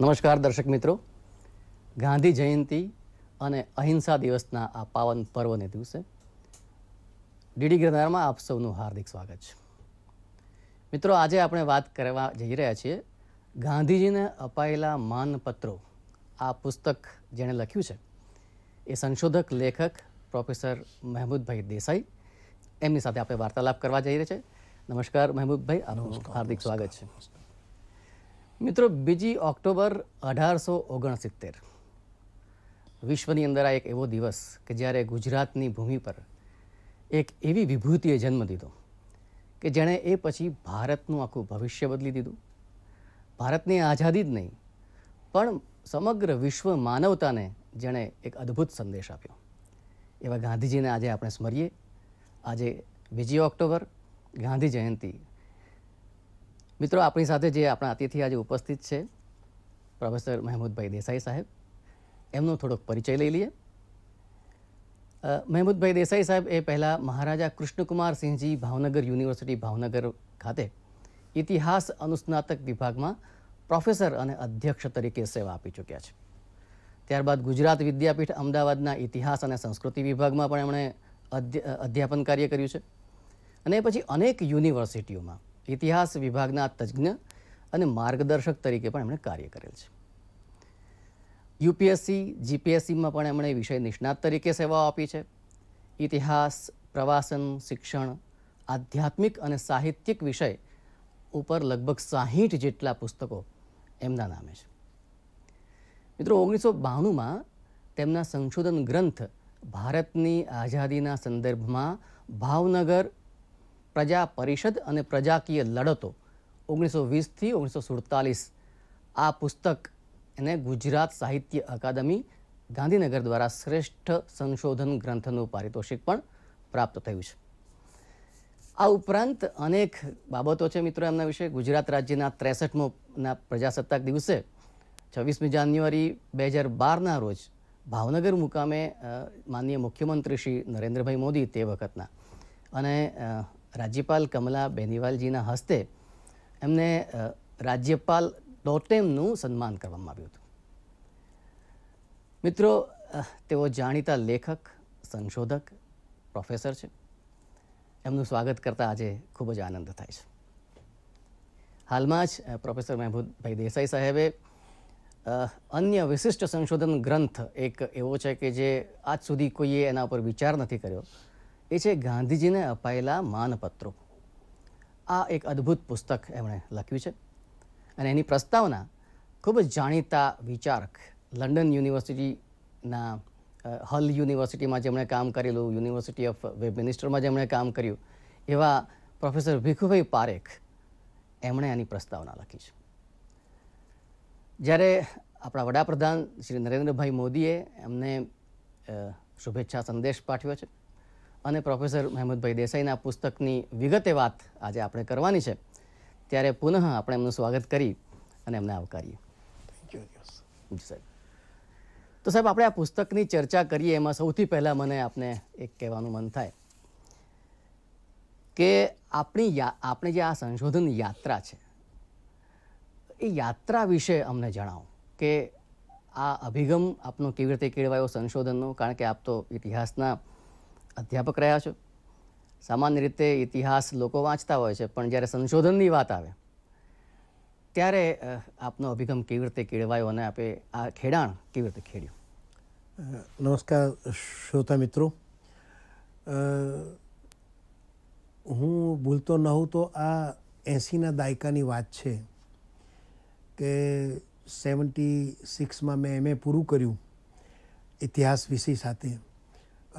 નમસ્કાર દર્શક મિત્રો ગાંધી જયંતિ અને અહિંસા દિવસના આ પાવન પર્વને દિવસે ડીડી ગ્રનારમાં આપ સૌનું હાર્દિક સ્વાગત છે મિત્રો આજે આપણે વાત કરવા જઈ રહ્યા છીએ ગાંધીજીને અપાયેલા માનપત્રો આ પુસ્તક જેણે લખ્યું છે એ સંશોધક લેખક પ્રોફેસર મહેમૂદભાઈ દેસાઈ એમની સાથે આપણે વાર્તાલાપ કરવા જઈ રહ્યા છીએ નમસ્કાર મહેમૂદભાઈ આપનું હાર્દિક સ્વાગત છે મિત્રો બીજી ઓક્ટોબર અઢારસો ઓગણસિત્તેર વિશ્વની અંદર આ એક એવો દિવસ કે જ્યારે ગુજરાતની ભૂમિ પર એક એવી વિભૂતિએ જન્મ દીધો કે જેણે એ પછી ભારતનું આખું ભવિષ્ય બદલી દીધું ભારતની આઝાદી જ નહીં પણ સમગ્ર વિશ્વ માનવતાને જેણે એક અદ્ભુત સંદેશ આપ્યો એવા ગાંધીજીને આજે આપણે સ્મરીએ આજે બીજી ઓક્ટોબર ગાંધી જયંતિ મિત્રો આપણી સાથે જે આપણા અતિથિ આજે ઉપસ્થિત છે પ્રોફેસર મહેમૂદભાઈ દેસાઈ સાહેબ એમનો થોડોક પરિચય લઈ લઈએ મહેમૂદભાઈ દેસાઈ સાહેબ એ પહેલાં મહારાજા કૃષ્ણકુમારસિંહજી ભાવનગર યુનિવર્સિટી ભાવનગર ખાતે ઇતિહાસ અનુસ્નાતક વિભાગમાં પ્રોફેસર અને અધ્યક્ષ તરીકે સેવા આપી ચૂક્યા છે ત્યારબાદ ગુજરાત વિદ્યાપીઠ અમદાવાદના ઇતિહાસ અને સંસ્કૃતિ વિભાગમાં પણ એમણે અધ્યાપન કાર્ય કર્યું છે અને પછી અનેક યુનિવર્સિટીઓમાં ઇતિહાસ વિભાગના તજ્ઞ અને માર્ગદર્શક તરીકે પણ એમણે કાર્ય કરેલ છે યુપીએસસી જીપીએસસીમાં પણ એમણે વિષય નિષ્ણાત તરીકે સેવાઓ આપી છે ઇતિહાસ પ્રવાસન શિક્ષણ આધ્યાત્મિક અને સાહિત્યિક વિષય ઉપર લગભગ સાહીઠ જેટલા પુસ્તકો એમના નામે છે મિત્રો ઓગણીસો બાણુંમાં તેમના સંશોધન ગ્રંથ ભારતની આઝાદીના સંદર્ભમાં ભાવનગર પ્રજા પરિષદ અને પ્રજાકીય લડતો ઓગણીસો વીસથી ઓગણીસો સુડતાલીસ આ પુસ્તક એને ગુજરાત સાહિત્ય અકાદમી ગાંધીનગર દ્વારા શ્રેષ્ઠ સંશોધન ગ્રંથનું પારિતોષિક પણ પ્રાપ્ત થયું છે આ ઉપરાંત અનેક બાબતો છે મિત્રો એમના વિશે ગુજરાત રાજ્યના ત્રેસઠમોના પ્રજાસત્તાક દિવસે છવ્વીસમી જાન્યુઆરી બે હજાર બારના રોજ ભાવનગર મુકામે માનનીય મુખ્યમંત્રી શ્રી નરેન્દ્રભાઈ મોદી તે વખતના અને રાજ્યપાલ કમલા બેનીવાલજીના હસ્તે એમને રાજ્યપાલ ડોટેમનું સન્માન કરવામાં આવ્યું હતું મિત્રો તેઓ જાણીતા લેખક સંશોધક પ્રોફેસર છે એમનું સ્વાગત કરતા આજે ખૂબ જ આનંદ થાય છે હાલમાં જ પ્રોફેસર મહેબૂદભાઈ દેસાઈ સાહેબે અન્ય વિશિષ્ટ સંશોધન ગ્રંથ એક એવો છે કે જે આજ સુધી કોઈએ એના ઉપર વિચાર નથી કર્યો એ છે ગાંધીજીને અપાયેલા માનપત્રો આ એક અદ્ભુત પુસ્તક એમણે લખ્યું છે અને એની પ્રસ્તાવના ખૂબ જ જાણીતા વિચારક લંડન યુનિવર્સિટીના હલ યુનિવર્સિટીમાં જેમણે કામ કરેલું યુનિવર્સિટી ઓફ વેબ મિનિસ્ટરમાં જેમણે કામ કર્યું એવા પ્રોફેસર ભીખુભાઈ પારેખ એમણે આની પ્રસ્તાવના લખી છે જ્યારે આપણા વડાપ્રધાન શ્રી નરેન્દ્રભાઈ મોદીએ એમને શુભેચ્છા સંદેશ પાઠવ્યો છે અને પ્રોફેસર મહેમદભાઈ દેસાઈના પુસ્તકની વિગતે વાત આજે આપણે કરવાની છે ત્યારે પુનઃ આપણે એમનું સ્વાગત કરી અને એમને આવકારીએ સાહેબ તો સાહેબ આપણે આ પુસ્તકની ચર્ચા કરીએ એમાં સૌથી પહેલાં મને આપને એક કહેવાનું મન થાય કે આપણી આપણી જે આ સંશોધન યાત્રા છે એ યાત્રા વિશે અમને જણાવો કે આ અભિગમ આપનો કેવી રીતે કેળવાયો સંશોધનનો કારણ કે આપ તો ઇતિહાસના અધ્યાપક રહ્યા છો સામાન્ય રીતે ઇતિહાસ લોકો વાંચતા હોય છે પણ જ્યારે સંશોધનની વાત આવે ત્યારે આપનો અભિગમ કેવી રીતે કેળવાયો અને આપે આ ખેડાણ કેવી રીતે ખેડ્યું નમસ્કાર શ્રોતા મિત્રો હું ભૂલતો ન હોઉં તો આ એંસીના દાયકાની વાત છે કે સેવન્ટી સિક્સમાં મેં એમએ પૂરું કર્યું ઇતિહાસ વિષય સાથે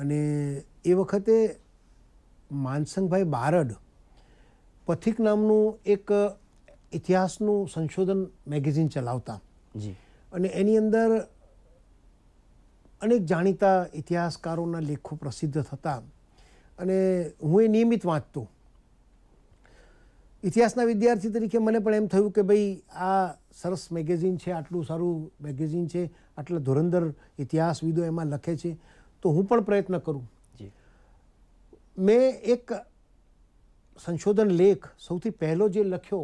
અને એ વખતે માનસંગભાઈ બારડ પથિક નામનું એક ઇતિહાસનું સંશોધન મેગેઝિન ચલાવતા જી અને એની અંદર અનેક જાણીતા ઇતિહાસકારોના લેખો પ્રસિદ્ધ થતા અને હું એ નિયમિત વાંચતો ઇતિહાસના વિદ્યાર્થી તરીકે મને પણ એમ થયું કે ભાઈ આ સરસ મેગેઝિન છે આટલું સારું મેગેઝિન છે આટલા ધુરંદર ઇતિહાસવિદો એમાં લખે છે તો હું પણ પ્રયત્ન કરું મેં એક સંશોધન લેખ સૌથી પહેલો જે લખ્યો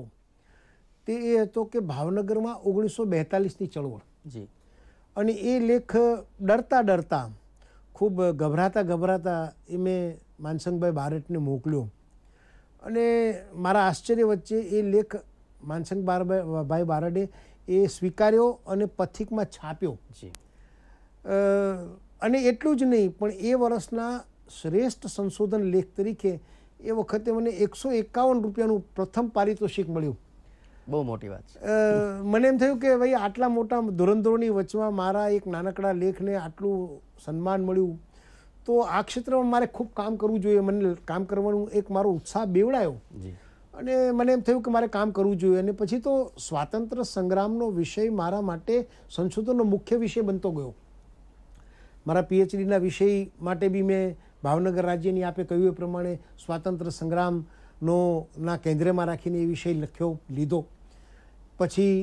તે એ હતો કે ભાવનગરમાં ઓગણીસો બેતાલીસની ચળવળ જી અને એ લેખ ડરતા ડરતા ખૂબ ગભરાતા ગભરાતા એ મેં માનસંગભાઈ બારટને મોકલ્યો અને મારા આશ્ચર્ય વચ્ચે એ લેખ માનસંગ ભાઈ બારડે એ સ્વીકાર્યો અને પથિકમાં છાપ્યો જી અને એટલું જ નહીં પણ એ વર્ષના શ્રેષ્ઠ સંશોધન લેખ તરીકે એ વખતે મને એકસો એકાવન રૂપિયાનું પ્રથમ પારિતોષિક મળ્યું બહુ મોટી વાત મને એમ થયું કે ભાઈ આટલા મોટા ધોરંધોરની વચમાં મારા એક નાનકડા લેખને આટલું સન્માન મળ્યું તો આ ક્ષેત્રમાં મારે ખૂબ કામ કરવું જોઈએ મને કામ કરવાનું એક મારો ઉત્સાહ બેવડાયો અને મને એમ થયું કે મારે કામ કરવું જોઈએ અને પછી તો સ્વાતંત્ર્ય સંગ્રામનો વિષય મારા માટે સંશોધનનો મુખ્ય વિષય બનતો ગયો મારા પીએચડીના વિષય માટે બી મેં ભાવનગર રાજ્યની આપે કહ્યું એ પ્રમાણે સ્વાતંત્ર્ય સંગ્રામનો ના કેન્દ્રમાં રાખીને એ વિષય લખ્યો લીધો પછી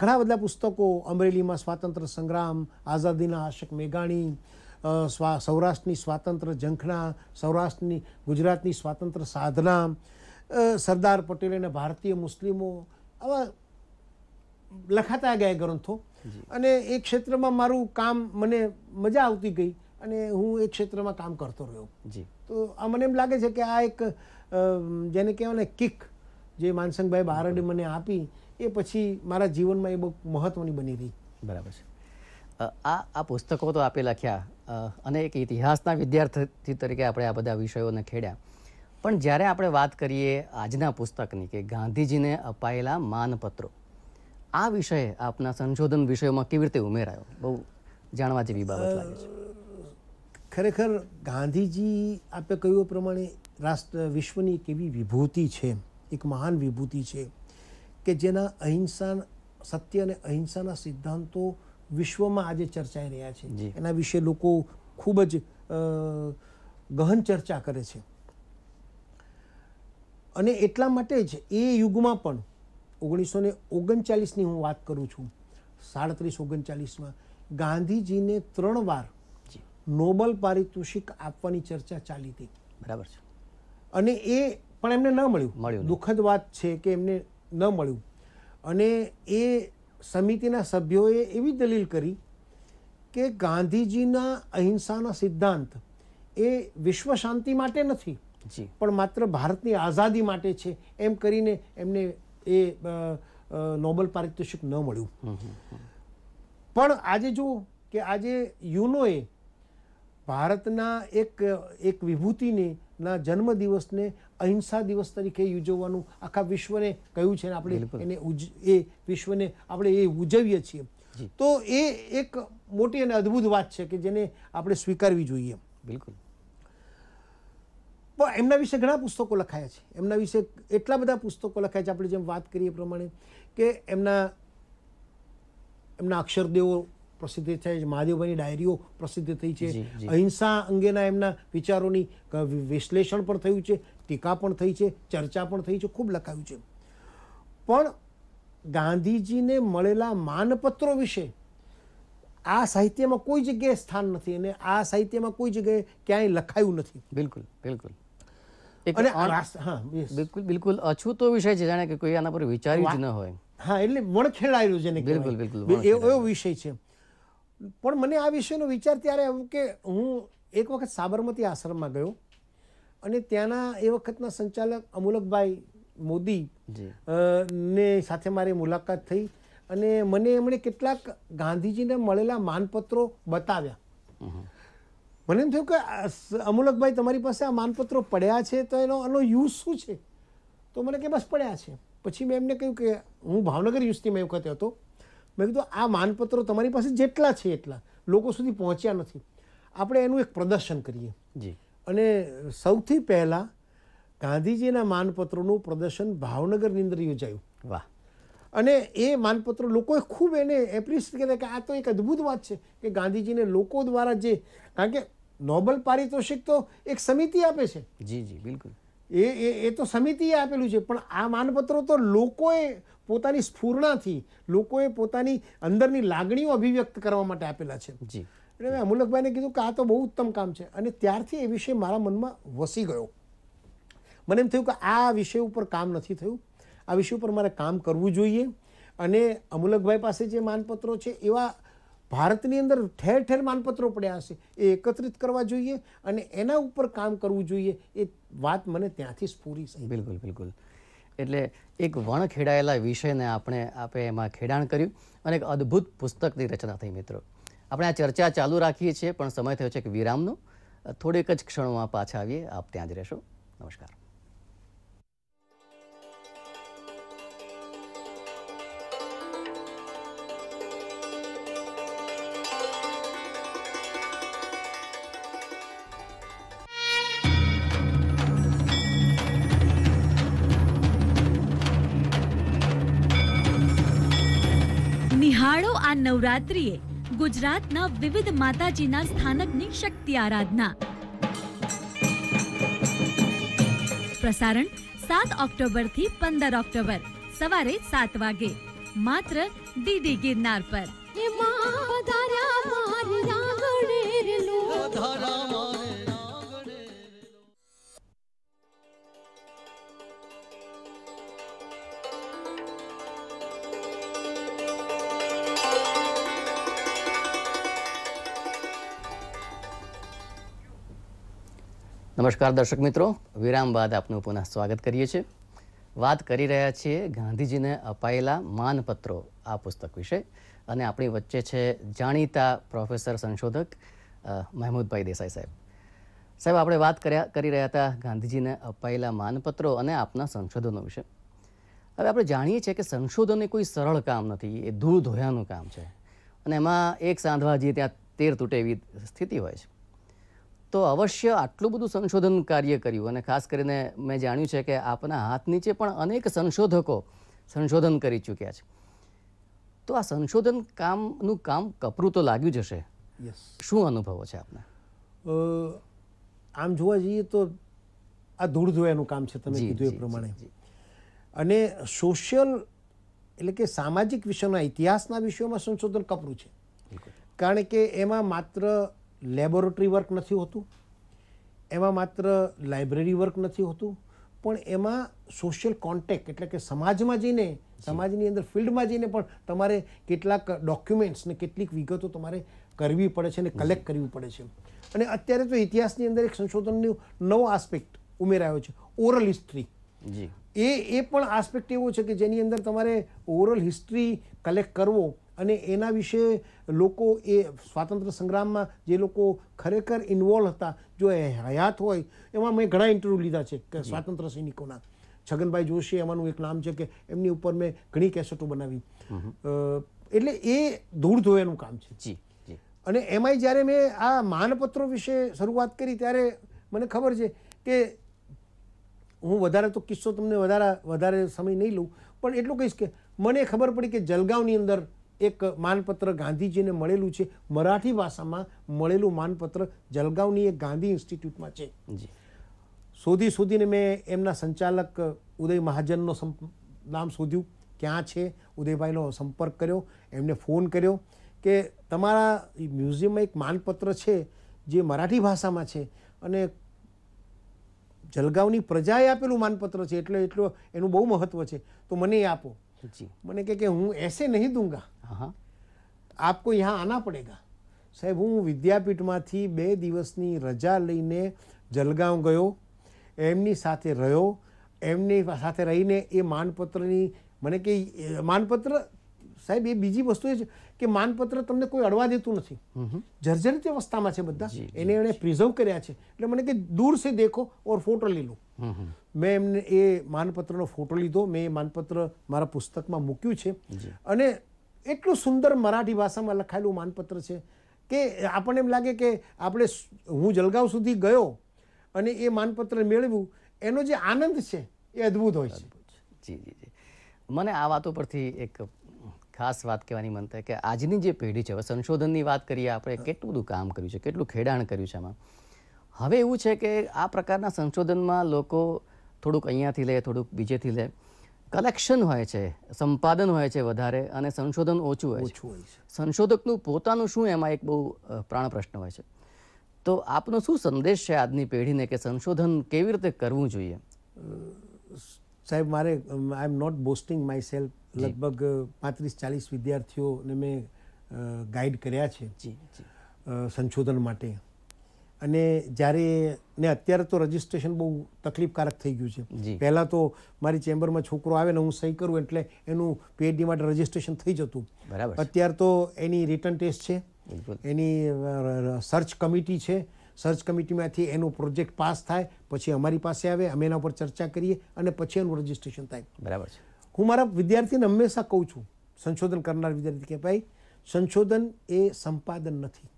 ઘણા બધા પુસ્તકો અમરેલીમાં સ્વાતંત્ર્ય સંગ્રામ આઝાદીના આશક મેઘાણી સ્વા સૌરાષ્ટ્રની સ્વાતંત્ર્ય ઝંખના સૌરાષ્ટ્રની ગુજરાતની સ્વાતંત્ર્ય સાધના સરદાર પટેલ અને ભારતીય મુસ્લિમો આવા લખાતા ગયા ગ્રંથો અને એ ક્ષેત્રમાં મારું કામ મને મજા આવતી ગઈ અને હું એ ક્ષેત્રમાં કામ કરતો રહ્યો જી તો આ મને એમ લાગે છે કે આ એક જેને કહેવાય ને કિક જે માનસંગભાઈ બારડે મને આપી એ પછી મારા જીવનમાં એ બહુ મહત્વની બની રહી બરાબર છે આ આ પુસ્તકો તો આપે લખ્યા અને એક ઇતિહાસના વિદ્યાર્થી તરીકે આપણે આ બધા વિષયોને ખેડ્યા પણ જ્યારે આપણે વાત કરીએ આજના પુસ્તકની કે ગાંધીજીને અપાયેલા માનપત્રો આ વિષય આપના સંશોધન વિષયોમાં કેવી રીતે ઉમેરાયો બહુ જાણવા જેવી બાબત લાગે છે ખરેખર ગાંધીજી આપે કહ્યું પ્રમાણે રાષ્ટ્ર વિશ્વની એક એવી વિભૂતિ છે એક મહાન વિભૂતિ છે કે જેના અહિંસા સત્ય અને અહિંસાના સિદ્ધાંતો વિશ્વમાં આજે ચર્ચાઈ રહ્યા છે એના વિશે લોકો ખૂબ જ ગહન ચર્ચા કરે છે અને એટલા માટે જ એ યુગમાં પણ ઓગણીસો ને ઓગણચાલીસની હું વાત કરું છું સાડત્રીસ ઓગણચાલીસમાં ગાંધીજીને ત્રણ વાર નોબલ પારિતોષિક આપવાની ચર્ચા ચાલી હતી બરાબર છે અને એ પણ એમને ન મળ્યું મળ્યું દુઃખદ વાત છે કે એમને ન મળ્યું અને એ સમિતિના સભ્યોએ એવી દલીલ કરી કે ગાંધીજીના અહિંસાના સિદ્ધાંત એ વિશ્વ શાંતિ માટે નથી પણ માત્ર ભારતની આઝાદી માટે છે એમ કરીને એમને એ નોબલ પારિતોષિક ન મળ્યું પણ આજે જુઓ કે આજે યુનોએ ભારતના એક એક વિભૂતિને ના જન્મદિવસને અહિંસા દિવસ તરીકે ઉજવવાનું આખા વિશ્વને કહ્યું છે ને આપણે એને એ વિશ્વને આપણે એ ઉજવીએ છીએ તો એ એક મોટી અને અદ્ભુત વાત છે કે જેને આપણે સ્વીકારવી જોઈએ બિલકુલ પણ એમના વિશે ઘણા પુસ્તકો લખાયા છે એમના વિશે એટલા બધા પુસ્તકો લખાયા છે આપણે જેમ વાત કરીએ પ્રમાણે કે એમના એમના અક્ષરદેવો પ્રસિદ્ધ થયા છે મહાદેવભાઈની ડાયરીઓ પ્રસિદ્ધ થઈ છે અહિંસા અંગેના એમના વિચારોની વિશ્લેષણ પણ થયું છે ટીકા પણ થઈ છે ચર્ચા પણ થઈ છે ખૂબ લખાયું છે પણ ગાંધીજીને મળેલા માનપત્રો વિશે આ સાહિત્યમાં કોઈ જગ્યાએ સ્થાન નથી અને આ સાહિત્યમાં કોઈ જગ્યાએ ક્યાંય લખાયું નથી બિલકુલ બિલકુલ અને બિલકુલ બિલકુલ અછૂતો વિષય છે જાણે કે કોઈ આના પર વિચાર્યું જ ન હોય હા એટલે વણખેડાયેલું છે બિલકુલ બિલકુલ એવો વિષય છે પણ મને આ વિષયનો વિચાર ત્યારે આવ્યો કે હું એક વખત સાબરમતી આશ્રમમાં ગયો અને ત્યાંના એ વખતના સંચાલક અમુલકભાઈ મોદી ને સાથે મારી મુલાકાત થઈ અને મને એમણે કેટલાક ગાંધીજીને મળેલા માનપત્રો બતાવ્યા મને એમ થયું કે અમુલકભાઈ તમારી પાસે આ માનપત્રો પડ્યા છે તો એનો એનો યુઝ શું છે તો મને કે બસ પડ્યા છે પછી મેં એમને કહ્યું કે હું ભાવનગર યુનિવર્સિટીમાં એ વખતે હતો મેં કીધું આ માનપત્રો તમારી પાસે જેટલા છે એટલા લોકો સુધી પહોંચ્યા નથી આપણે એનું એક પ્રદર્શન કરીએ જી અને સૌથી પહેલાં ગાંધીજીના માનપત્રોનું પ્રદર્શન ભાવનગરની અંદર યોજાયું વાહ અને એ માનપત્રો લોકોએ ખૂબ એને એપ્રિશિએટ કર્યા કે આ તો એક અદ્ભુત વાત છે કે ગાંધીજીને લોકો દ્વારા જે કારણ કે નોબલ પારિતોષિક તો એક સમિતિ આપે છે જી જી બિલકુલ એ એ તો સમિતિએ આપેલું છે પણ આ માનપત્રો તો લોકોએ પોતાની સ્ફૂર્ણાથી લોકોએ પોતાની અંદરની લાગણીઓ અભિવ્યક્ત કરવા માટે આપેલા છે જી એટલે મેં અમુલકભાઈને કીધું કે આ તો બહુ ઉત્તમ કામ છે અને ત્યારથી એ વિષય મારા મનમાં વસી ગયો મને એમ થયું કે આ વિષય ઉપર કામ નથી થયું આ વિષય ઉપર મારે કામ કરવું જોઈએ અને અમુલકભાઈ પાસે જે માનપત્રો છે એવા ભારતની અંદર ઠેર ઠેર માનપત્રો પડ્યા હશે એ એકત્રિત કરવા જોઈએ અને એના ઉપર કામ કરવું જોઈએ એ વાત મને ત્યાંથી સ્ફૂરી છે બિલકુલ બિલકુલ એટલે એક વણ ખેડાયેલા વિષયને આપણે આપણે એમાં ખેડાણ કર્યું અને એક અદ્ભુત પુસ્તકની રચના થઈ મિત્રો આપણે આ ચર્ચા ચાલુ રાખીએ છીએ પણ સમય થયો છે એક વિરામનો થોડેક જ ક્ષણોમાં પાછા આવીએ આપ ત્યાં જ રહેશો નમસ્કાર नवरात्रि गुजरात न विविध माता स्थानक शक्ति आराधना प्रसारण सात ऑक्टोबर ऐसी 15 ऑक्टोबर सवार 7 वागे मात्र डीडी गिरनार पर નમસ્કાર દર્શક મિત્રો વિરામ બાદ આપનું પુનઃ સ્વાગત કરીએ છીએ વાત કરી રહ્યા છીએ ગાંધીજીને અપાયેલા માનપત્રો આ પુસ્તક વિશે અને આપણી વચ્ચે છે જાણીતા પ્રોફેસર સંશોધક મહેમૂદભાઈ દેસાઈ સાહેબ સાહેબ આપણે વાત કર્યા કરી રહ્યા હતા ગાંધીજીને અપાયેલા માનપત્રો અને આપના સંશોધનો વિશે હવે આપણે જાણીએ છીએ કે સંશોધન એ કોઈ સરળ કામ નથી એ ધૂળ ધોયાનું કામ છે અને એમાં એક સાંધવા જે ત્યાં તેર તૂટે એવી સ્થિતિ હોય છે તો અવશ્ય આટલું બધું સંશોધન કાર્ય કર્યું અને ખાસ કરીને મેં જાણ્યું છે કે આપના હાથ નીચે પણ અનેક સંશોધકો સંશોધન કરી ચૂક્યા છે તો આ સંશોધન કામનું કામ કપરું તો લાગ્યું જ હશે શું અનુભવો છે આપના આમ જોવા જઈએ તો આ ધૂળ ધોયાનું કામ છે તમે કીધું એ પ્રમાણે અને સોશિયલ એટલે કે સામાજિક વિષયોના ઇતિહાસના વિષયોમાં સંશોધન કપરું છે કારણ કે એમાં માત્ર લેબોરેટરી વર્ક નથી હોતું એમાં માત્ર લાઇબ્રેરી વર્ક નથી હોતું પણ એમાં સોશિયલ કોન્ટેક્ટ એટલે કે સમાજમાં જઈને સમાજની અંદર ફિલ્ડમાં જઈને પણ તમારે કેટલાક ડોક્યુમેન્ટ્સને કેટલીક વિગતો તમારે કરવી પડે છે અને કલેક્ટ કરવી પડે છે અને અત્યારે તો ઇતિહાસની અંદર એક સંશોધનનો નવો આસ્પેક્ટ ઉમેરાયો છે ઓરલ હિસ્ટ્રી એ એ પણ આસ્પેક્ટ એવો છે કે જેની અંદર તમારે ઓરલ હિસ્ટ્રી કલેક્ટ કરવો અને એના વિશે લોકો એ સ્વાતંત્ર્ય સંગ્રામમાં જે લોકો ખરેખર ઇન્વોલ્વ હતા જો એ હયાત હોય એમાં મેં ઘણા ઇન્ટરવ્યૂ લીધા છે કે સ્વાતંત્ર્ય સૈનિકોના છગનભાઈ જોશી એમાંનું એક નામ છે કે એમની ઉપર મેં ઘણી કેસેટો બનાવી એટલે એ ધૂળ ધોયાનું કામ છે જી અને એમાંય જ્યારે મેં આ માનપત્રો વિશે શરૂઆત કરી ત્યારે મને ખબર છે કે હું વધારે તો કિસ્સો તમને વધારે વધારે સમય નહીં લઉં પણ એટલું કહીશ કે મને ખબર પડી કે જલગાંવની અંદર એક માનપત્ર ગાંધીજીને મળેલું છે મરાઠી ભાષામાં મળેલું માનપત્ર જલગાંવની એક ગાંધી ઇન્સ્ટિટ્યૂટમાં છે શોધી શોધીને મેં એમના સંચાલક ઉદય મહાજનનો નામ શોધ્યું ક્યાં છે ઉદયભાઈનો સંપર્ક કર્યો એમને ફોન કર્યો કે તમારા મ્યુઝિયમમાં એક માનપત્ર છે જે મરાઠી ભાષામાં છે અને જલગાંવની પ્રજાએ આપેલું માનપત્ર છે એટલે એટલું એનું બહુ મહત્ત્વ છે તો મને એ આપો जी મને કે કે હું એસે નહીં દૂંગા હા આપકો યહાં આના પડેગા સાહેબ હું વિદ્યાપીઠમાંથી બે દિવસની રજા લઈને જલગાંવ ગયો એમની સાથે રહ્યો એમની સાથે રહીને એ માનપત્રની મને કે માનપત્ર સાહેબ એ બીજી વસ્તુ એ છે કે માનપત્ર તમને કોઈ અડવા દેતું નથી જર્જરિત અવસ્થામાં છે બધા એને એણે પ્રિઝર્વ કર્યા છે એટલે મને કે દૂર છે દેખો ઓર ફોટો લે લો મેં એમને એ માનપત્રનો ફોટો લીધો મેં એ માનપત્ર મારા પુસ્તકમાં મૂક્યું છે અને એટલું સુંદર મરાઠી ભાષામાં લખાયેલું માનપત્ર છે કે આપણને એમ લાગે કે આપણે હું જલગાંવ સુધી ગયો અને એ માનપત્ર મેળવ્યું એનો જે આનંદ છે એ અદ્ભુત હોય છે જી જી જી મને આ વાતો પરથી એક ખાસ વાત કહેવાની મન થાય કે આજની જે પેઢી છે હવે સંશોધનની વાત કરીએ આપણે કેટલું બધું કામ કર્યું છે કેટલું ખેડાણ કર્યું છે આમાં હવે એવું છે કે આ પ્રકારના સંશોધનમાં લોકો થોડુંક અહીંયાથી લે થોડુંક બીજેથી લે કલેક્શન હોય છે સંપાદન હોય છે વધારે અને સંશોધન ઓછું હોય છે સંશોધકનું પોતાનું શું એમાં એક બહુ પ્રાણ પ્રશ્ન હોય છે તો આપનો શું સંદેશ છે આજની પેઢીને કે સંશોધન કેવી રીતે કરવું જોઈએ સાહેબ મારે I am not boasting myself લગભગ પાંત્રીસ ચાલીસ વિદ્યાર્થીઓને મેં ગાઈડ કર્યા છે સંશોધન માટે અને જ્યારે ને અત્યારે તો રજિસ્ટ્રેશન બહુ તકલીફકારક થઈ ગયું છે પહેલાં તો મારી ચેમ્બરમાં છોકરો આવે ને હું સહી કરું એટલે એનું પીએચડી માટે રજિસ્ટ્રેશન થઈ જતું બરાબર અત્યારે તો એની રિટર્ન ટેસ્ટ છે એની સર્ચ કમિટી છે સર્ચ કમિટીમાંથી એનો પ્રોજેક્ટ પાસ થાય પછી અમારી પાસે આવે અમે એના ઉપર ચર્ચા કરીએ અને પછી એનું રજિસ્ટ્રેશન થાય બરાબર છે હું મારા વિદ્યાર્થીને હંમેશા કહું છું સંશોધન કરનાર વિદ્યાર્થી કે ભાઈ સંશોધન એ સંપાદન નથી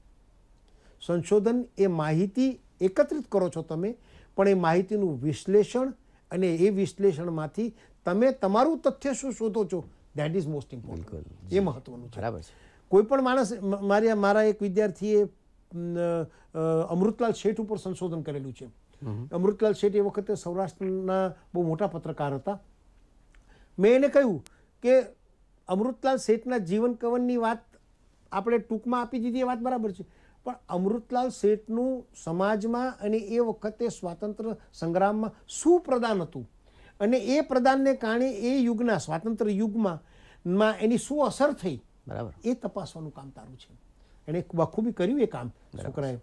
સંશોધન એ માહિતી એકત્રિત કરો છો તમે પણ એ માહિતીનું વિશ્લેષણ અને એ વિશ્લેષણમાંથી તમે તમારું તથ્ય શું શોધો છો દેટ ઇઝ મોસ્ટ ઇમ્પોર્ટન્ટ એ મહત્વનું છે બરાબર છે કોઈ પણ માણસ મારે મારા એક વિદ્યાર્થીએ અમૃતલાલ શેઠ ઉપર સંશોધન કરેલું છે અમૃતલાલ શેઠ એ વખતે સૌરાષ્ટ્રના બહુ મોટા પત્રકાર હતા મેં એને કહ્યું કે અમૃતલાલ શેઠના જીવન કવનની વાત આપણે ટૂંકમાં આપી દીધી એ વાત બરાબર છે પણ અમૃતલાલ શેઠનું સમાજમાં અને એ વખતે સ્વાતંત્ર્ય સંગ્રામમાં શું પ્રદાન હતું અને એ પ્રદાનને કારણે એ યુગના સ્વાતંત્ર્ય યુગમાં એની શું અસર થઈ બરાબર એ તપાસવાનું કામ તારું છે એણે બખૂબી કર્યું એ કામ છોકરાએ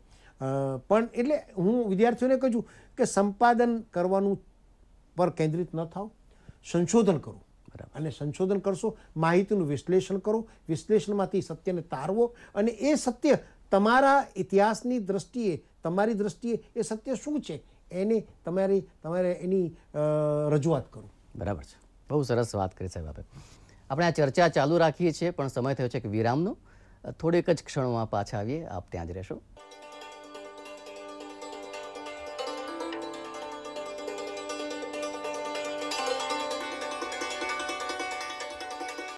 પણ એટલે હું વિદ્યાર્થીઓને કહું છું કે સંપાદન કરવાનું પર કેન્દ્રિત ન થાવ સંશોધન કરો અને સંશોધન કરશો માહિતીનું વિશ્લેષણ કરો વિશ્લેષણમાંથી સત્યને તારવો અને એ સત્ય તમારા ઇતિહાસની દ્રષ્ટિએ તમારી દ્રષ્ટિએ એ સત્ય શું છે એને તમારી તમારે એની રજૂઆત કરો બરાબર છે બહુ સરસ વાત કરી સાહેબ આપે આપણે આ ચર્ચા ચાલુ રાખીએ છીએ પણ સમય થયો છે કે વિરામનો થોડેક જ ક્ષણોમાં પાછા આવીએ આપ ત્યાં જ રહેશો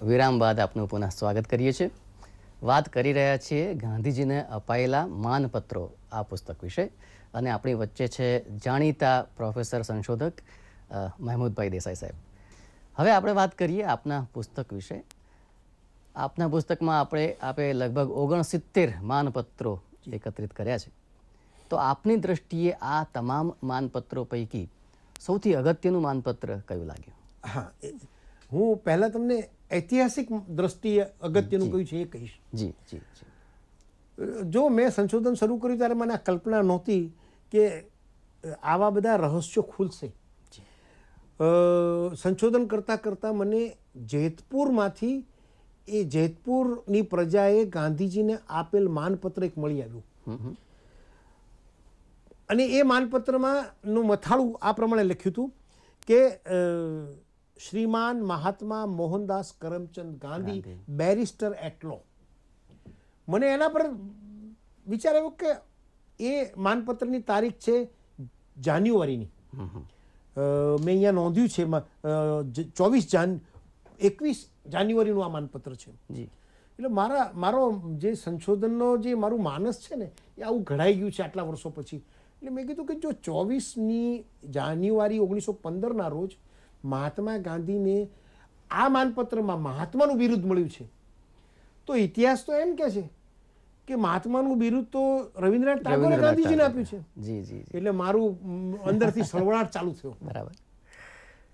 વિરામ બાદ આપનું પુનઃ સ્વાગત કરીએ છીએ વાત કરી રહ્યા છીએ ગાંધીજીને અપાયેલા માનપત્રો આ પુસ્તક વિશે અને આપણી વચ્ચે છે જાણીતા પ્રોફેસર સંશોધક મહેમૂદભાઈ દેસાઈ સાહેબ હવે આપણે વાત કરીએ આપના પુસ્તક વિશે આપના પુસ્તકમાં આપણે આપણે લગભગ ઓગણસિત્તેર માનપત્રો એકત્રિત કર્યા છે તો આપની દ્રષ્ટિએ આ તમામ માનપત્રો પૈકી સૌથી અગત્યનું માનપત્ર કયું લાગ્યું હા હું પહેલાં તમને ઐતિહાસિક દ્રષ્ટિએ અગત્યનું કયું છે એ કહીશ જી જી જો મેં સંશોધન શરૂ કર્યું ત્યારે મને આ કલ્પના નહોતી કે આવા બધા રહસ્યો ખુલશે સંશોધન કરતાં કરતાં મને જેતપુરમાંથી એ જેતપુરની પ્રજાએ ગાંધીજીને આપેલ માનપત્ર એક મળી આવ્યું અને એ માનપત્રમાં નું મથાળું આ પ્રમાણે લખ્યું હતું કે શ્રીમાન મહાત્મા મોહનદાસ કરમચંદ ગાંધી બેરિસ્ટર એટલો મને એના પર વિચાર આવ્યો કે એ માનપત્રની તારીખ છે જાન્યુઆરીની મેં અહીંયા નોંધ્યું છે ચોવીસ જાન એકવીસ જાન્યુઆરીનું આ માનપત્ર છે જી એટલે મારા મારો જે સંશોધનનો જે મારું માનસ છે ને એ આવું ઘડાઈ ગયું છે આટલા વર્ષો પછી એટલે મેં કીધું કે જો ચોવીસમી જાન્યુઆરી ઓગણીસો પંદરના રોજ મહાત્મા ગાંધીને આ માનપત્રમાં મહાત્માનું બિરુદ મળ્યું છે તો ઇતિહાસ તો એમ કહે છે કે મહાત્માનું બિરુદ તો રવિન્દ્રનાથ ટાગોરે ગાંધીજીને આપ્યું છે જી જી એટલે મારું અંદરથી સળવળાટ ચાલુ થયો બરાબર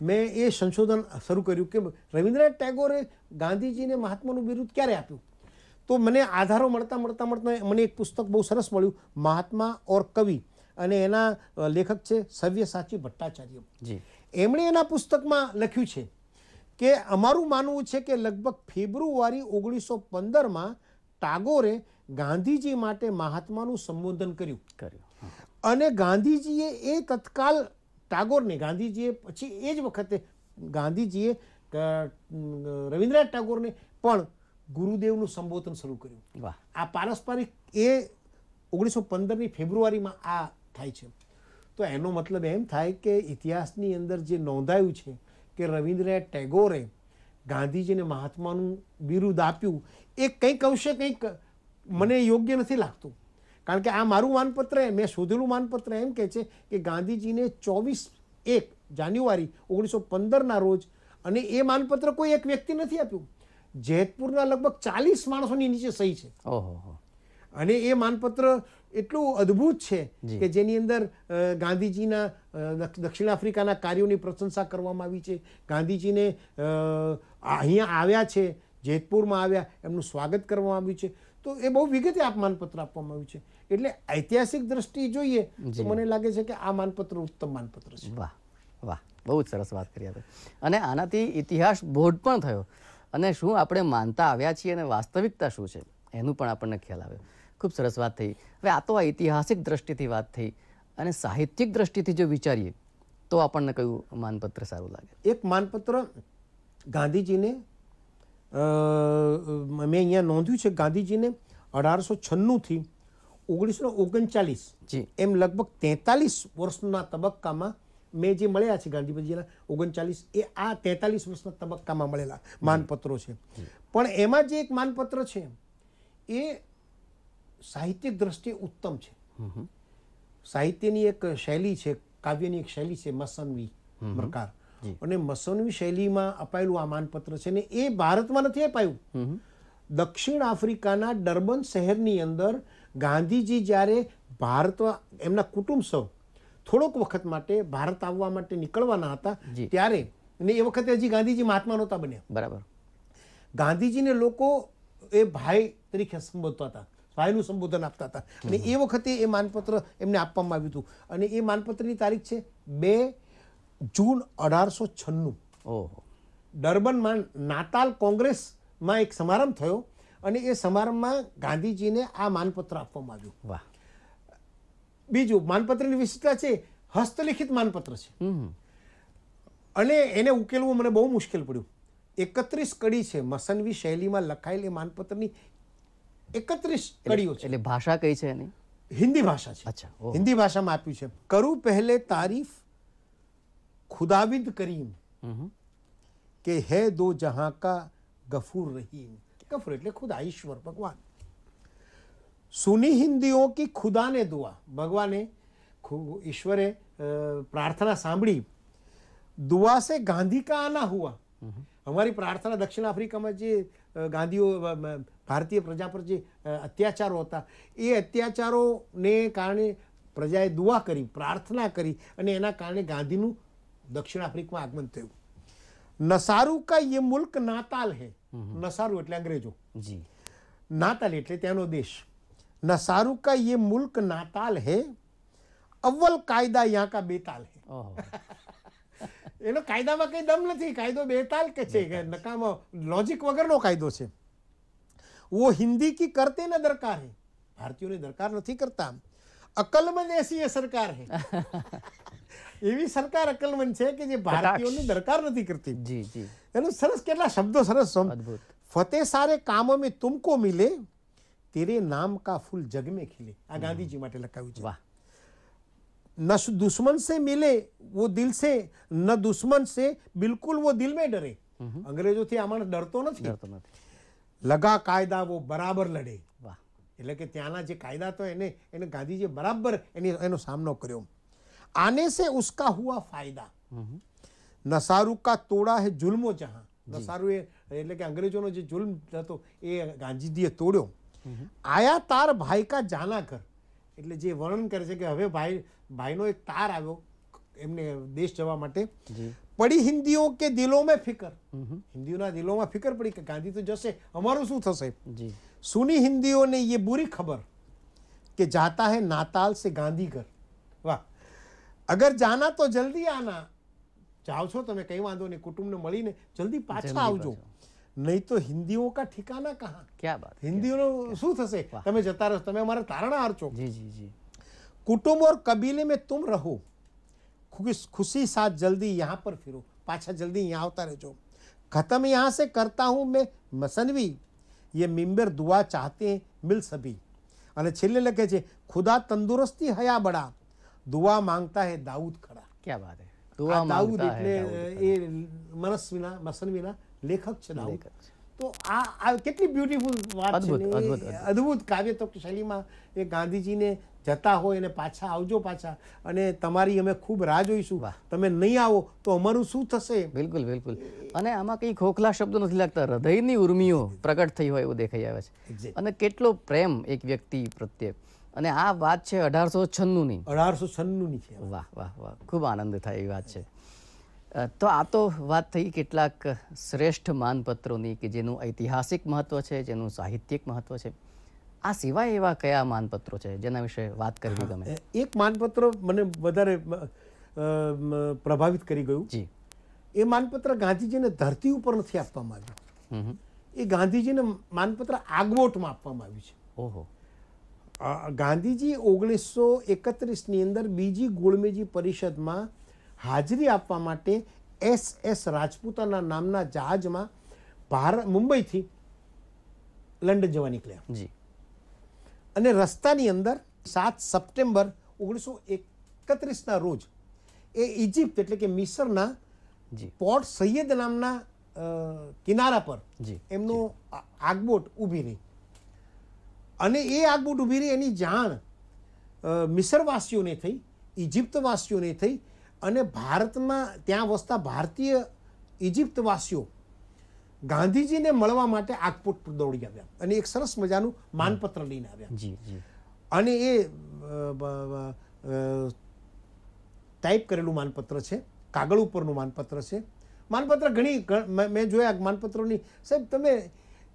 મેં એ સંશોધન શરૂ કર્યું કે રવિન્દ્રનાથ ટેગોરે ગાંધીજીને મહાત્માનું બિરુદ ક્યારે આપ્યું તો મને આધારો મળતા મળતા મળતા મને એક પુસ્તક બહુ સરસ મળ્યું મહાત્મા ઓર કવિ અને એના લેખક છે સવ્યસાચી ભટ્ટાચાર્ય એમણે એના પુસ્તકમાં લખ્યું છે કે અમારું માનવું છે કે લગભગ ફેબ્રુઆરી ઓગણીસો પંદરમાં ટાગોરે ગાંધીજી માટે મહાત્માનું સંબોધન કર્યું કર્યું અને ગાંધીજીએ એ તત્કાલ ટાગોરને ગાંધીજીએ પછી એ જ વખતે ગાંધીજીએ રવિન્દ્રનાથ ટાગોરને પણ ગુરુદેવનું સંબોધન શરૂ કર્યું આ પારસ્પરિક એ ઓગણીસો પંદરની ફેબ્રુઆરીમાં આ થાય છે તો એનો મતલબ એમ થાય કે ઇતિહાસની અંદર જે નોંધાયું છે કે રવિન્દ્રનાથ ટેગોરે ગાંધીજીને મહાત્માનું બિરુદ આપ્યું એ કંઈક અવશે કંઈક મને યોગ્ય નથી લાગતું કારણ કે આ મારું માનપત્ર મેં શોધેલું માનપત્ર એમ કહે છે કે ગાંધીજીને ચોવીસ એક જાન્યુઆરી ઓગણીસો પંદરના રોજ અને એ માનપત્ર કોઈ એક વ્યક્તિ નથી આપ્યું જેતપુરના લગભગ ચાલીસ માણસોની નીચે સહી છે અને એ માનપત્ર એટલું અદ્ભુત છે કે જેની અંદર ગાંધીજીના દક્ષિણ આફ્રિકાના કાર્યોની પ્રશંસા કરવામાં આવી છે ગાંધીજીને અહીંયા આવ્યા છે જેતપુરમાં આવ્યા એમનું સ્વાગત કરવામાં આવ્યું છે તો એ બહુ વિગતે આપ માનપત્ર આપવામાં આવ્યું છે એટલે ઐતિહાસિક દ્રષ્ટિ જોઈએ તો મને લાગે છે કે આ માનપત્ર ઉત્તમ માનપત્ર છે વાહ વાહ બહુ જ સરસ વાત કરી આપણે અને આનાથી ઇતિહાસ બોધ પણ થયો અને શું આપણે માનતા આવ્યા છીએ અને વાસ્તવિકતા શું છે એનું પણ આપણને ખ્યાલ આવ્યો ખૂબ સરસ વાત થઈ હવે આ તો આ ઐતિહાસિક દ્રષ્ટિથી વાત થઈ અને સાહિત્યિક દ્રષ્ટિથી જો વિચારીએ તો આપણને કયું માનપત્ર સારું લાગે એક માનપત્ર ગાંધીજીને મેં અહીંયા નોંધ્યું છે ગાંધીજીને અઢારસો છન્નુંથી ઓગણીસો ઓગણચાલીસ એમ લગભગ તેતાલીસ વર્ષના તબક્કામાં મેં જે મળ્યા છે ગાંધીજીના ઓગણચાલીસ એ આ તેતાલીસ વર્ષના તબક્કામાં મળેલા માનપત્રો છે પણ એમાં જે એક માનપત્ર છે એ સાહિત્યિક દ્રષ્ટિએ ઉત્તમ છે સાહિત્યની એક શૈલી છે કાવ્યની એક શૈલી છે મસનવી પ્રકાર અને મસનવી શૈલીમાં અપાયેલું આ માનપત્ર છે ને એ ભારતમાં નથી અપાયું દક્ષિણ આફ્રિકાના ડર્બન શહેરની અંદર ગાંધીજી જ્યારે ભારતમાં એમના કુટુંબ સૌ થોડોક વખત માટે ભારત આવવા માટે નીકળવાના હતા ત્યારે ને એ વખતે હજી ગાંધીજી મહાત્મા નહોતા બન્યા બરાબર ગાંધીજીને લોકો એ ભાઈ તરીકે સંબોધતા હતા ભાઈનું સંબોધન આપતા હતા અને એ વખતે એ માનપત્ર એમને આપવામાં આવ્યું હતું અને એ માનપત્રની તારીખ છે બે જૂન અઢારસો છન્નું ઓહો ડર્બનમાં નાતાલ કોંગ્રેસમાં એક સમારંભ થયો અને એ સમારંભમાં ગાંધીજીને આ માનપત્ર આપવામાં આવ્યું બીજું માનપત્રની વિશિષ્ટતા છે હસ્તલિખિત માનપત્ર છે અને એને ઉકેલવું મને બહુ મુશ્કેલ પડ્યું એકત્રીસ કડી છે મસનવી શૈલીમાં લખાયેલી એ માનપત્રની એકત્રીસ કડીઓ છે એટલે ભાષા કઈ છે એની હિન્દી ભાષા છે અચ્છા હિન્દી ભાષામાં આપ્યું છે કરું પહેલે તારીફ ખુદાવિદ કરીમ કે હે દો જહાં કા ગફૂર રહીમ કફર એટલે ખુદા ઈશ્વર ભગવાન સુની હિન્દીઓ કે ખુદાને દુઆ ભગવાને ઈશ્વરે પ્રાર્થના સાંભળી દુઆ સે ગાંધી કા આના હુઆ અમારી પ્રાર્થના દક્ષિણ આફ્રિકામાં જે ગાંધીઓ ભારતીય પ્રજા પર જે અત્યાચારો હતા એ અત્યાચારોને કારણે પ્રજાએ દુઆ કરી પ્રાર્થના કરી અને એના કારણે ગાંધીનું દક્ષિણ આફ્રિકામાં આગમન થયું નસારુ કા યે મુલ્ક નાતાલ હૈ नसारू એટલે અંગ્રેજો જી નાતાલ એટલે ત્યાંનો દેશ નસારુ કા યે મુлк નાતાલ હે اول कायदा यहां का बेताल है ओहो એનો कायदाમાં કઈ દમ નથી कायदा બેતાલ કે છે નકામો લોજિક વગરનો कायदा છે વો હિન્દી કી કરતે ન દરકાર હે ભારતીયોને દરકાર નથી કરતા અકલમંદ એસીય સરકાર હે એવી સરકાર અકલમંદ છે કે જે ભારતીયોની દરકાર નથી કરતી જી જી એનું સરસ કેટલા શબ્દો સરસ અદભુત ફતેહ સારે કામો મેં તુમકો મિલે તેરે નામ કા ફૂલ જગ મેં ખીલે આ ગાંધીજી માટે લખાયું છે વાહ ન દુશ્મન સે મિલે વો દિલ સે ન દુશ્મન સે બિલકુલ વો દિલ મેં ડરે અંગ્રેજોથી આ માણસ ડરતો નથી ડરતો નથી લગા કાયદા વો બરાબર લડે વાહ એટલે કે ત્યાંના જે કાયદા તો એને એને ગાંધીજીએ બરાબર એની એનો સામનો કર્યો आने से उसका हुआ फायदा નસારુ કા તોડા હે જુલ્મો જહાં નસારુ એ એટલે કે અંગ્રેજોનો જે જુલ્મ હતો એ ગાંધીજીએ તોડ્યો આયા તાર ભાઈ કા જાના કર એટલે જે વર્ણન કરે છે કે હવે ભાઈ ભાઈનો એક તાર આવ્યો એમને દેશ જવા માટે પડી હિન્દીઓ કે દિલો મેં ફિકર હિન્દીઓના દિલોમાં ફિકર પડી કે ગાંધી તો જશે અમારું શું થશે સુની હિન્દીઓને એ બુરી ખબર કે જાતા હે નાતાલ સે ગાંધીઘર अगर जाना तो जल्दी आना जाओ छो तो मैं कहीं वादो नहीं कुटुंब ने मिली ने जल्दी पाछा आओ नहीं तो हिंदी का ठिकाना कहा क्या बात हिंदियों शू थे ते जता रहो ते अमार तारणा हारो जी जी जी कुटुंब और कबीले में तुम रहो खुशी साथ जल्दी यहाँ पर फिरो पाछा जल्दी यहाँ आता रहो खत्म यहाँ से करता हूं मैं मसनवी ये मिम्बर दुआ चाहते हैं मिल सभी अरे छिले लगे खुदा तंदुरुस्ती हया बड़ा દુઆ માંગતા હે દાઉદ ખડા ક્યાં વાત હે દુઆ દાઉદ એટલે એ મનસ્વીના મસનવીના લેખક છે દાઉદ તો આ આ કેટલી બ્યુટીફુલ વાત છે અદ્ભુત કાવ્ય તો શૈલીમાં એ ગાંધીજીને જતા હોય અને પાછા આવજો પાછા અને તમારી અમે ખૂબ રાહ જોઈશું તમે નહીં આવો તો અમારું શું થશે બિલકુલ બિલકુલ અને આમાં કંઈ ખોખલા શબ્દો નથી લાગતા હૃદયની ઉર્મિઓ પ્રગટ થઈ હોય એવું દેખાઈ આવે છે અને કેટલો પ્રેમ એક વ્યક્તિ પ્રત્યે અને આ વાત છે અઢારસો છન્નુંની અઢારસો છન્નુંની છે વાહ વાહ વાહ ખૂબ આનંદ થાય એવી વાત છે તો આ તો વાત થઈ કેટલાક શ્રેષ્ઠ માનપત્રોની કે જેનું ઐતિહાસિક મહત્ત્વ છે જેનું સાહિત્યિક મહત્ત્વ છે આ સિવાય એવા કયા માનપત્રો છે જેના વિશે વાત કરવી ગમે એક માનપત્ર મને વધારે પ્રભાવિત કરી ગયું જી એ માનપત્ર ગાંધીજીને ધરતી ઉપર નથી આપવામાં આવ્યું એ ગાંધીજીને માનપત્ર આગવોટમાં આપવામાં આવ્યું છે ઓહો ગાંધીજી ઓગણીસો એકત્રીસની અંદર બીજી ગોળમેજી પરિષદમાં હાજરી આપવા માટે એસ એસ રાજપૂતાના નામના જહાજમાં ભારત મુંબઈથી લંડન જવા નીકળ્યા જી અને રસ્તાની અંદર સાત સપ્ટેમ્બર ઓગણીસો એકત્રીસના રોજ એ ઇજિપ્ત એટલે કે મિસરના પોર્ટ સૈયદ નામના કિનારા પર એમનો આગબોટ ઊભી રહી અને એ આગબૂટ ઊભી રહી એની જાણ મિસરવાસીઓને થઈ ઇજિપ્તવાસીઓને થઈ અને ભારતમાં ત્યાં વસતા ભારતીય ઇજિપ્તવાસીઓ ગાંધીજીને મળવા માટે આગપુટ દોડી આવ્યા અને એક સરસ મજાનું માનપત્ર લઈને આવ્યા અને એ ટાઈપ કરેલું માનપત્ર છે કાગળ ઉપરનું માનપત્ર છે માનપત્ર ઘણી મેં જોયા માનપત્રોની સાહેબ તમે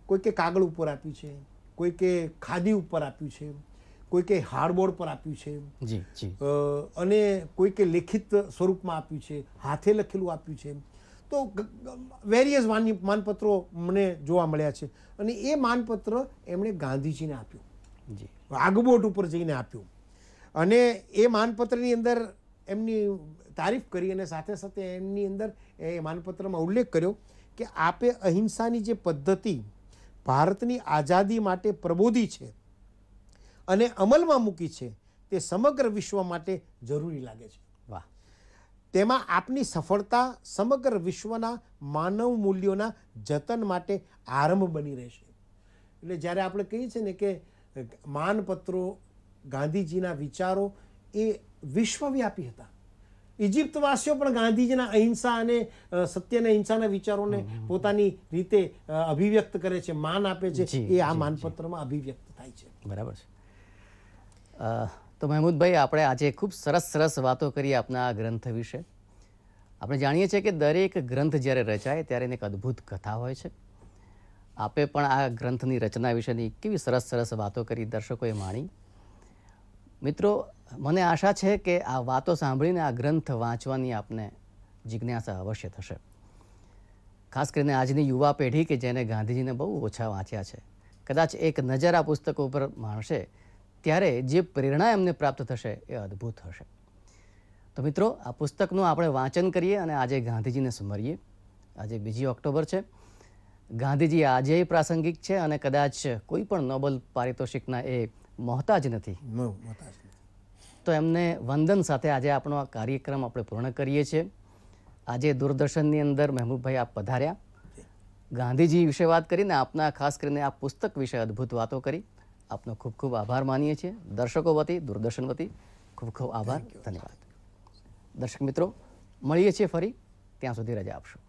કોઈ કે કાગળ ઉપર આપ્યું છે કોઈકે ખાદી ઉપર આપ્યું છે કોઈકે હાર્ડબોર્ડ પર આપ્યું છે અને કોઈકે લેખિત સ્વરૂપમાં આપ્યું છે હાથે લખેલું આપ્યું છે તો વેરિયસ માની માનપત્રો મને જોવા મળ્યા છે અને એ માનપત્ર એમણે ગાંધીજીને આપ્યું આગબોટ ઉપર જઈને આપ્યું અને એ માનપત્રની અંદર એમની તારીફ કરી અને સાથે સાથે એમની અંદર એ માનપત્રમાં ઉલ્લેખ કર્યો કે આપે અહિંસાની જે પદ્ધતિ ભારતની આઝાદી માટે પ્રબોધી છે અને અમલમાં મૂકી છે તે સમગ્ર વિશ્વ માટે જરૂરી લાગે છે વાહ તેમાં આપની સફળતા સમગ્ર વિશ્વના માનવ મૂલ્યોના જતન માટે આરંભ બની રહેશે એટલે જ્યારે આપણે કહીએ છીએ ને કે માનપત્રો ગાંધીજીના વિચારો એ વિશ્વવ્યાપી હતા ઇજિપ્તવાસીઓ પણ ગાંધીજીના અહિંસા અને સત્ય અને અહિંસાના વિચારોને પોતાની રીતે અભિવ્યક્ત કરે છે માન આપે છે એ આ માનપત્રમાં અભિવ્યક્ત થાય છે બરાબર છે તો મહેમૂદભાઈ આપણે આજે ખૂબ સરસ સરસ વાતો કરી આપના ગ્રંથ વિશે આપણે જાણીએ છીએ કે દરેક ગ્રંથ જ્યારે રચાય ત્યારે એને એક અદ્ભુત કથા હોય છે આપે પણ આ ગ્રંથની રચના વિશેની કેવી સરસ સરસ વાતો કરી દર્શકોએ માણી મિત્રો મને આશા છે કે આ વાતો સાંભળીને આ ગ્રંથ વાંચવાની આપને જિજ્ઞાસા અવશ્ય થશે ખાસ કરીને આજની યુવા પેઢી કે જેને ગાંધીજીને બહુ ઓછા વાંચ્યા છે કદાચ એક નજર આ પુસ્તકો ઉપર માણશે ત્યારે જે પ્રેરણા એમને પ્રાપ્ત થશે એ અદ્ભુત હશે તો મિત્રો આ પુસ્તકનું આપણે વાંચન કરીએ અને આજે ગાંધીજીને સ્મરીએ આજે બીજી ઓક્ટોબર છે ગાંધીજી આજે પ્રાસંગિક છે અને કદાચ કોઈ પણ નોબલ પારિતોષિકના એ મોહતાજ નથી મોહતાજ તો એમને વંદન સાથે આજે આપણો આ કાર્યક્રમ આપણે પૂર્ણ કરીએ છીએ આજે દૂરદર્શનની અંદર મહેબૂબભાઈ આપ પધાર્યા ગાંધીજી વિશે વાત કરીને આપના ખાસ કરીને આ પુસ્તક વિશે અદ્ભુત વાતો કરી આપનો ખૂબ ખૂબ આભાર માનીએ છીએ દર્શકો વતી દૂરદર્શન વતી ખૂબ ખૂબ આભાર ધન્યવાદ દર્શક મિત્રો મળીએ છીએ ફરી ત્યાં સુધી રજા આપશું